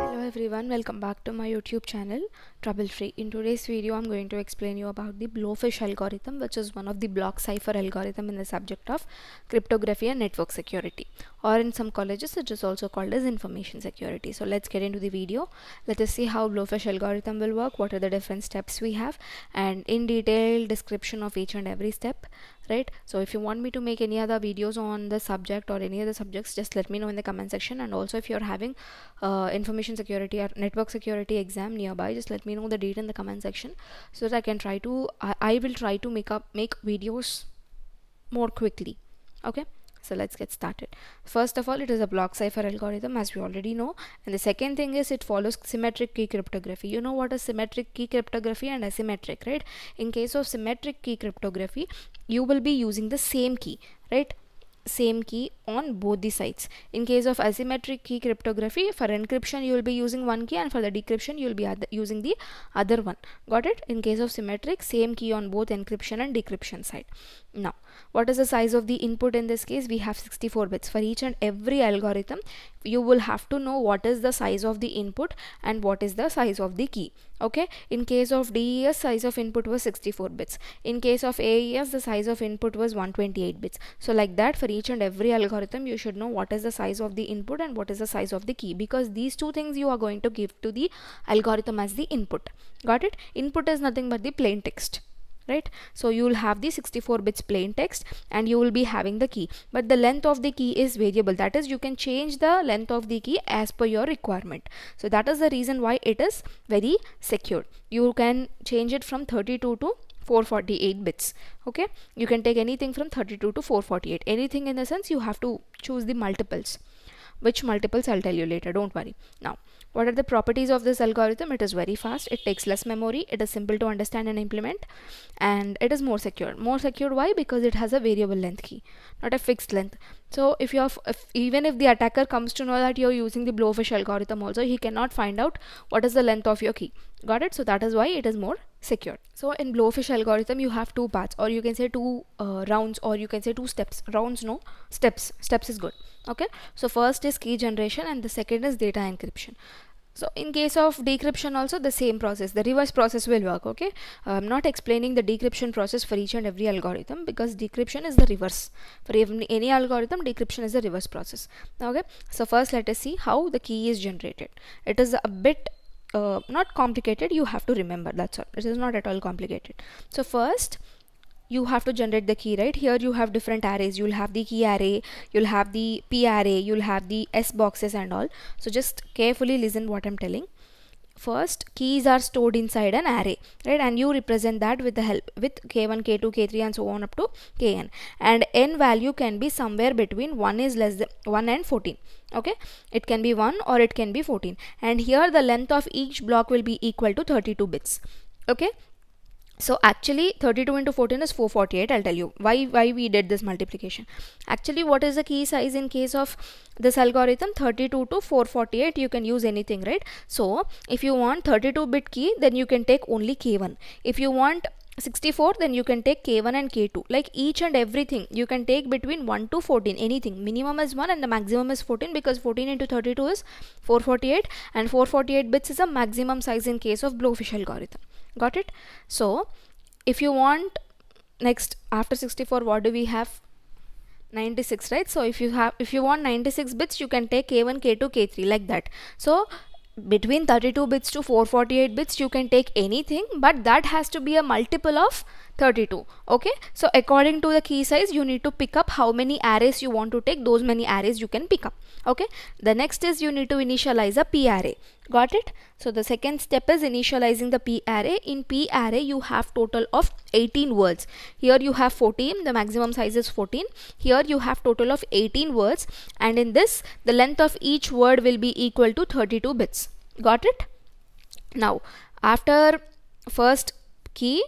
Hello everyone, welcome back to my YouTube channel trouble free. In today's video I'm going to explain you about the Blowfish algorithm which is one of the block cipher algorithm in the subject of cryptography and network security or in some colleges it is also called as information security. So let's get into the video. Let us see how Blowfish algorithm will work, what are the different steps we have and in detail description of each and every step right so if you want me to make any other videos on the subject or any other subjects just let me know in the comment section and also if you're having uh, information security or network security exam nearby just let me me know the date in the comment section so that I can try to I, I will try to make up make videos more quickly okay so let's get started. First of all, it is a block cipher algorithm as we already know. And the second thing is it follows symmetric key cryptography. You know what is symmetric key cryptography and asymmetric, right? In case of symmetric key cryptography, you will be using the same key, right? same key on both the sides. In case of asymmetric key cryptography, for encryption you will be using one key and for the decryption you will be using the other one. Got it? In case of symmetric, same key on both encryption and decryption side. Now, what is the size of the input in this case? We have 64 bits. For each and every algorithm, you will have to know what is the size of the input and what is the size of the key okay in case of DES size of input was 64 bits in case of AES the size of input was 128 bits so like that for each and every algorithm you should know what is the size of the input and what is the size of the key because these two things you are going to give to the algorithm as the input got it input is nothing but the plain text right so you will have the 64 bits plain text and you will be having the key but the length of the key is variable that is you can change the length of the key as per your requirement so that is the reason why it is very secure you can change it from 32 to 448 bits okay you can take anything from 32 to 448 anything in the sense you have to choose the multiples which multiples I'll tell you later don't worry now what are the properties of this algorithm? It is very fast, it takes less memory, it is simple to understand and implement, and it is more secure. More secure, why? Because it has a variable length key, not a fixed length. So if you if, even if the attacker comes to know that you're using the blowfish algorithm also, he cannot find out what is the length of your key. Got it? So that is why it is more secure. So in blowfish algorithm, you have two paths, or you can say two uh, rounds, or you can say two steps. Rounds, no, steps. Steps is good okay so first is key generation and the second is data encryption so in case of decryption also the same process, the reverse process will work, okay? Uh, I'm not explaining the decryption process for each and every algorithm because decryption is the reverse. For any algorithm, decryption is the reverse process, okay? So first let us see how the key is generated. It is a bit uh, not complicated, you have to remember, that's all. It is not at all complicated. So first, you have to generate the key right here you have different arrays you'll have the key array you'll have the p array you'll have the s boxes and all so just carefully listen what i'm telling first keys are stored inside an array right and you represent that with the help with k1 k2 k3 and so on up to kn and n value can be somewhere between 1 is less than 1 and 14 okay it can be 1 or it can be 14 and here the length of each block will be equal to 32 bits okay so actually 32 into 14 is 448 i'll tell you why why we did this multiplication actually what is the key size in case of this algorithm 32 to 448 you can use anything right so if you want 32 bit key then you can take only k1 if you want 64 then you can take k1 and k2 like each and everything you can take between 1 to 14 anything minimum is 1 and the maximum is 14 because 14 into 32 is 448 and 448 bits is a maximum size in case of blowfish algorithm got it so if you want next after 64 what do we have 96 right so if you have if you want 96 bits you can take k1 k2 k3 like that so between 32 bits to 448 bits you can take anything but that has to be a multiple of 32 okay so according to the key size you need to pick up how many arrays you want to take those many arrays you can pick up okay the next is you need to initialize a p array got it so the second step is initializing the p array in p array you have total of 18 words here you have 14 the maximum size is 14 here you have total of 18 words and in this the length of each word will be equal to 32 bits got it now after first key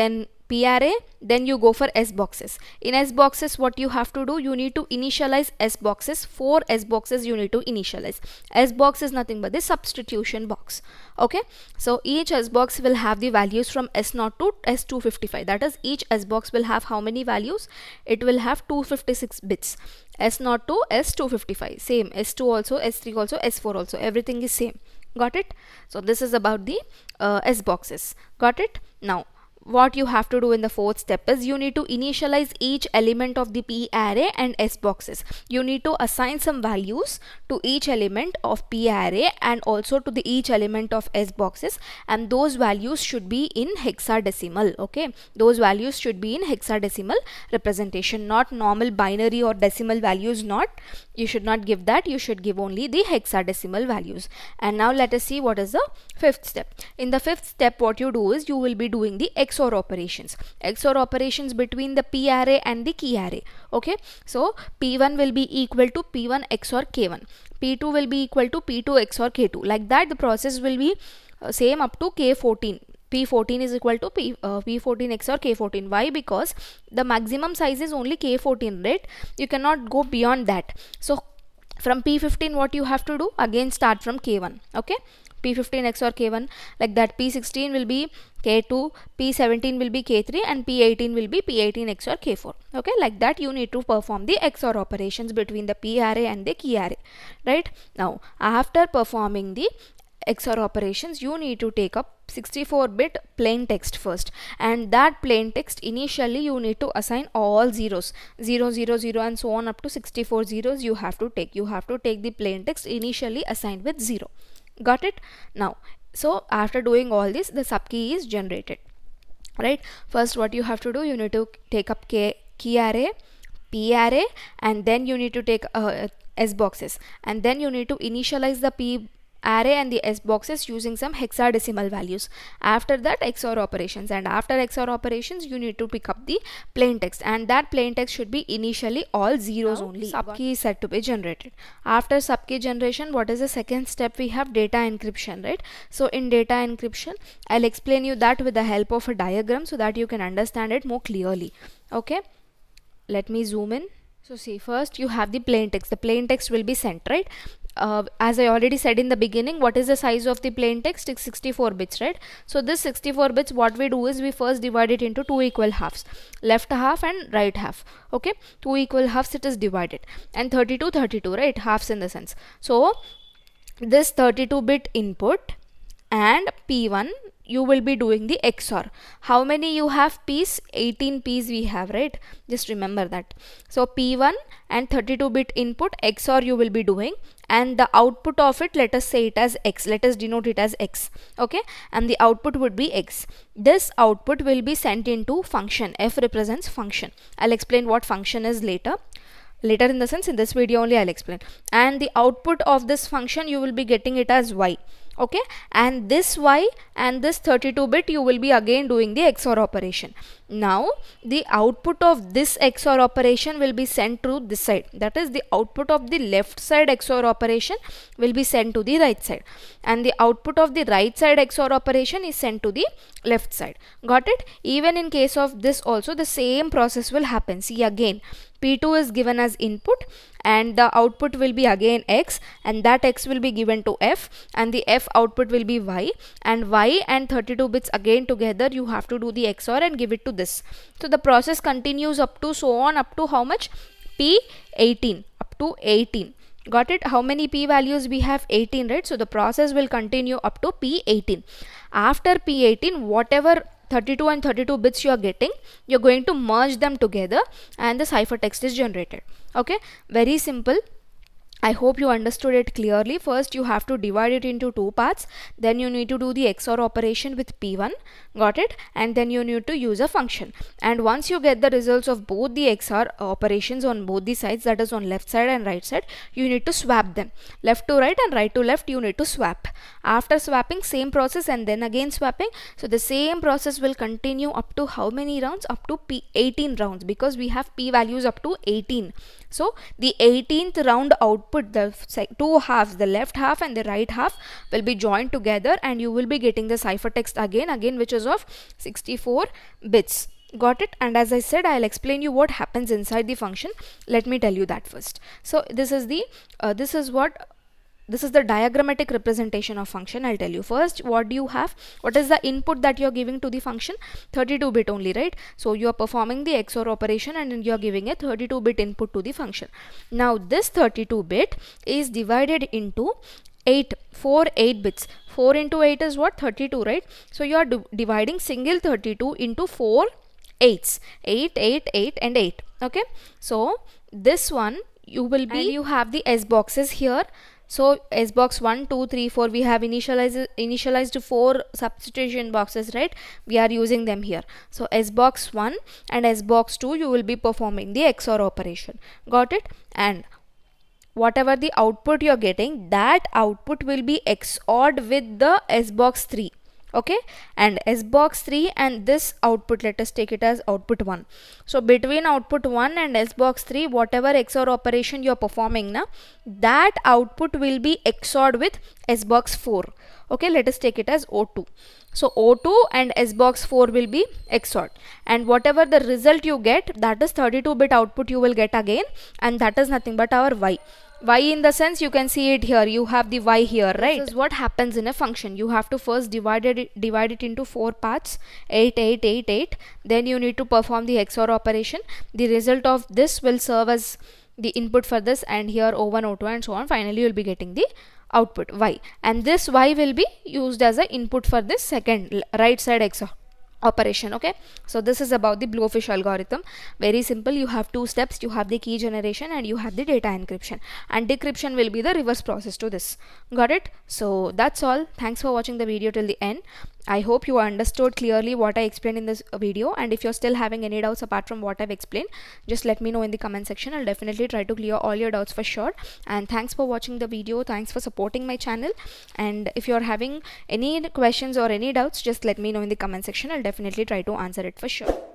then PRA then you go for S boxes. In S boxes what you have to do you need to initialize S boxes. Four S boxes you need to initialize. S box is nothing but the substitution box. Okay. So each S box will have the values from S0 to S255. That is each S box will have how many values? It will have 256 bits. S0 to S255. Same. S2 also, S3 also, S4 also. Everything is same. Got it? So this is about the uh, S boxes. Got it? Now what you have to do in the fourth step is you need to initialize each element of the P array and S boxes. You need to assign some values to each element of P array and also to the each element of S boxes and those values should be in hexadecimal. Okay, those values should be in hexadecimal representation, not normal binary or decimal values, not you should not give that you should give only the hexadecimal values and now let us see what is the fifth step in the fifth step what you do is you will be doing the XOR operations XOR operations between the P array and the key array okay so P1 will be equal to P1 XOR K1 P2 will be equal to P2 XOR K2 like that the process will be uh, same up to K14 P14 is equal to P, uh, P14X or K14. Why? Because the maximum size is only K14, right? You cannot go beyond that. So from P15 what you have to do? Again start from K1, okay? P15X or K1 like that P16 will be K2, P17 will be K3 and P18 will be P18X or K4. Okay, like that you need to perform the XOR operations between the P array and the key array. Right? Now, after performing the XOR operations, you need to take up 64-bit plain text first. And that plain text, initially you need to assign all zeros. 0, 0, 0 and so on up to 64 zeros you have to take. You have to take the plain text initially assigned with 0. Got it? Now, so after doing all this, the subkey is generated. Right? First what you have to do, you need to take up K key array, P array and then you need to take uh, S boxes and then you need to initialize the P array and the s boxes using some hexadecimal values after that xor operations and after xor operations you need to pick up the plain text and that plain text should be initially all zeros now, only Subkey is said to be generated after subkey generation what is the second step we have data encryption right so in data encryption i'll explain you that with the help of a diagram so that you can understand it more clearly okay let me zoom in so see first you have the plain text. The plain text will be sent right. Uh, as I already said in the beginning what is the size of the plain text it's 64 bits right so this 64 bits what we do is we first divide it into two equal halves left half and right half okay two equal halves it is divided and 32 32 right halves in the sense so this 32 bit input and p1 you will be doing the XOR. How many you have P's? 18 P's we have, right? Just remember that. So P1 and 32-bit input XOR you will be doing and the output of it, let us say it as X. Let us denote it as X, okay? And the output would be X. This output will be sent into function. F represents function. I'll explain what function is later later in the sense in this video only I'll explain and the output of this function you will be getting it as y okay and this y and this 32 bit you will be again doing the xor operation now the output of this XOR operation will be sent to this side. That is the output of the left side XOR operation will be sent to the right side. And the output of the right side XOR operation is sent to the left side. Got it? Even in case of this also the same process will happen. See again P2 is given as input and the output will be again X and that X will be given to F and the F output will be Y and Y and 32 bits again together you have to do the XOR and give it to this so the process continues up to so on up to how much p 18 up to 18 got it how many p values we have 18 right so the process will continue up to p18 after p18 whatever 32 and 32 bits you are getting you're going to merge them together and the ciphertext is generated okay very simple I hope you understood it clearly. First, you have to divide it into two parts. Then you need to do the XOR operation with P1. Got it? And then you need to use a function. And once you get the results of both the XOR operations on both the sides, that is on left side and right side, you need to swap them. Left to right and right to left, you need to swap. After swapping, same process and then again swapping. So the same process will continue up to how many rounds? Up to P 18 rounds because we have P values up to 18. So the 18th round out output the two halves the left half and the right half will be joined together and you will be getting the ciphertext again again which is of 64 bits got it and as I said I'll explain you what happens inside the function let me tell you that first so this is the uh, this is what this is the diagrammatic representation of function i'll tell you first what do you have what is the input that you're giving to the function 32 bit only right so you are performing the xor operation and you're giving a 32 bit input to the function now this 32 bit is divided into 8 4 8 bits 4 into 8 is what 32 right so you are dividing single 32 into 4 8s 8 8 8 and 8 okay so this one you will be and you have the s boxes here so S-box 1, 2, 3, 4, we have initialized, initialized 4 substitution boxes, right? We are using them here. So S-box 1 and S-box 2, you will be performing the XOR operation. Got it? And whatever the output you are getting, that output will be XORed with the S-box 3 okay and sbox 3 and this output let us take it as output 1 so between output 1 and sbox 3 whatever xor operation you are performing now that output will be xored with sbox 4 okay let us take it as o2 so o2 and sbox 4 will be xored and whatever the result you get that is 32 bit output you will get again and that is nothing but our y y in the sense you can see it here you have the y here right this is what happens in a function you have to first divide it divide it into four parts 8 8 8 8 then you need to perform the xor operation the result of this will serve as the input for this and here o1 o2 and so on finally you'll be getting the output y and this y will be used as an input for this second right side xor operation okay so this is about the blowfish algorithm very simple you have two steps you have the key generation and you have the data encryption and decryption will be the reverse process to this got it so that's all thanks for watching the video till the end i hope you understood clearly what i explained in this video and if you're still having any doubts apart from what i've explained just let me know in the comment section i'll definitely try to clear all your doubts for sure and thanks for watching the video thanks for supporting my channel and if you're having any questions or any doubts just let me know in the comment section i'll definitely try to answer it for sure